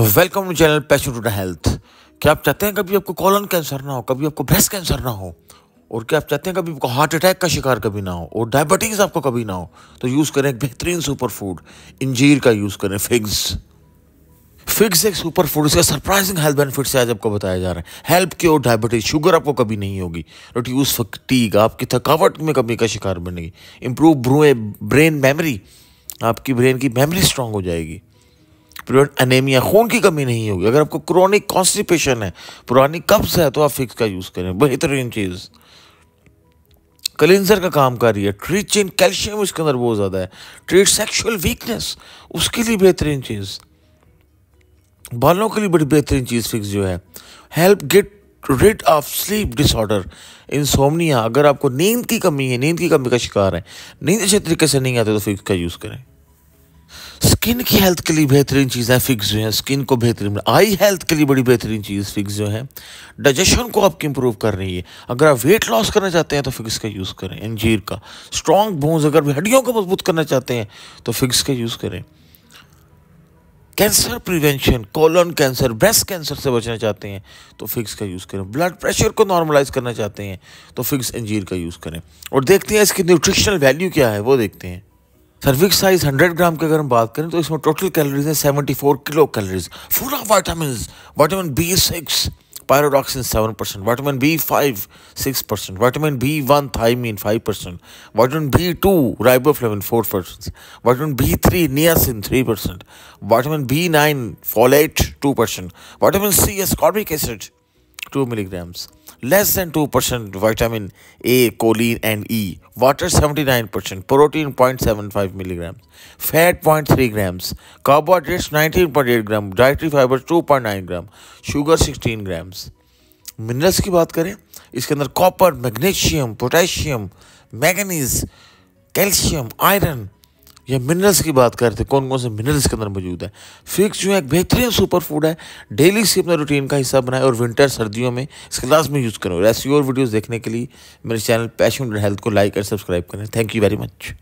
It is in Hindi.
Welcome to channel passion to health क्या आप चाहते हैं कभी आपको कॉलन कैंसर ना हो कभी आपको ब्रेस्ट कैंसर ना हो और क्या आप चाहते हैं कभी आपको हार्ट अटैक का शिकार कभी ना हो और डायबिटीज़ आपको कभी ना हो तो यूज़ करें एक बेहतरीन सुपर फूड इंजीर का यूज़ करें फिग्स फिग्स एक सुपर फूड इसका सरप्राइजिंग हेल्थ बेनिफिट से आज आपको बताया जा रहा है हेल्प की और डायबिटीज शुगर आपको कभी नहीं होगी यूज फटीक आपकी थकावट में कभी का शिकार बनेगी इम्प्रूव ब्रूए ब्रेन मेमोरी आपकी ब्रेन की मेमोरी स्ट्रांग हो जाएगी प्रिवेंट अनेमिया खून की कमी नहीं होगी अगर आपको क्रॉनिक कॉन्स्टिपेशन है पुरानी कब्ज है तो आप फिक्स का यूज़ करें बेहतरीन चीज़ क्लिनजर का काम कर रही है ट्रीट चेन कैल्शियम इसके अंदर बहुत ज़्यादा है ट्रीट सेक्शुअल वीकनेस उसके लिए बेहतरीन चीज़ बालों के लिए बड़ी बेहतरीन चीज़ फिक्स जो है help get rid of sleep disorder insomnia अगर आपको नींद की कमी है नींद की कमी का शिकार है नींद अच्छे तरीके से नहीं आते तो फिक्स का यूज़ करें स्किन की हेल्थ के लिए बेहतरीन चीज़ें फिक्स जो हैं स्किन को बेहतरीन आई हेल्थ के लिए बड़ी बेहतरीन चीज़ फिक्स जो है डाइजेशन को आपकी इंप्रूव कर रही है अगर आप वेट लॉस करना चाहते हैं तो फिक्स का यूज़ करें अंजीर का स्ट्रॉन्ग बोन्स अगर हड्डियों को मजबूत करना चाहते हैं तो फिक्स का यूज़ करें cancer prevention colon cancer breast cancer से बचना चाहते हैं तो फिक्स का यूज़ करें ब्लड प्रेशर को नॉर्मलाइज करना चाहते हैं तो फिक्स अंजीर का यूज़ करें और देखते हैं इसकी न्यूट्रिशनल वैल्यू क्या है वो देखते हैं सर्विक साइज हंड्रेड ग्राम की अगर हम बात करें तो इसमें टोटल कैलोरीज हैं seventy four kilo calories full of vitamin vitamin B six pyridoxine seven percent vitamin B five six percent vitamin B one thiamine five percent vitamin B two riboflavin four percent vitamin B three niacin three percent vitamin B nine folate two percent vitamin C ascorbic acid two milligrams less than 2% vitamin A, choline and E, water 79%, protein 0.75 milligrams, fat 0.3 grams, carbohydrates 19.8 gram, dietary fiber 2.9 gram, sugar 16 grams. Minerals की बात करें इसके अंदर copper magnesium potassium manganese calcium iron या मिनरल्स की बात करते कौन कौन से मिनरल्स के अंदर मौजूद है फिक्स जो है एक बेहतरीन सुपर फूड है डेली से अपना रूटीन का हिस्सा बनाए और विंटर सर्दियों में इस क्लास में यूज़ करो ऐसी और वीडियोस देखने के लिए मेरे चैनल पैशन हेल्थ को लाइक और सब्सक्राइब करें थैंक यू वेरी मच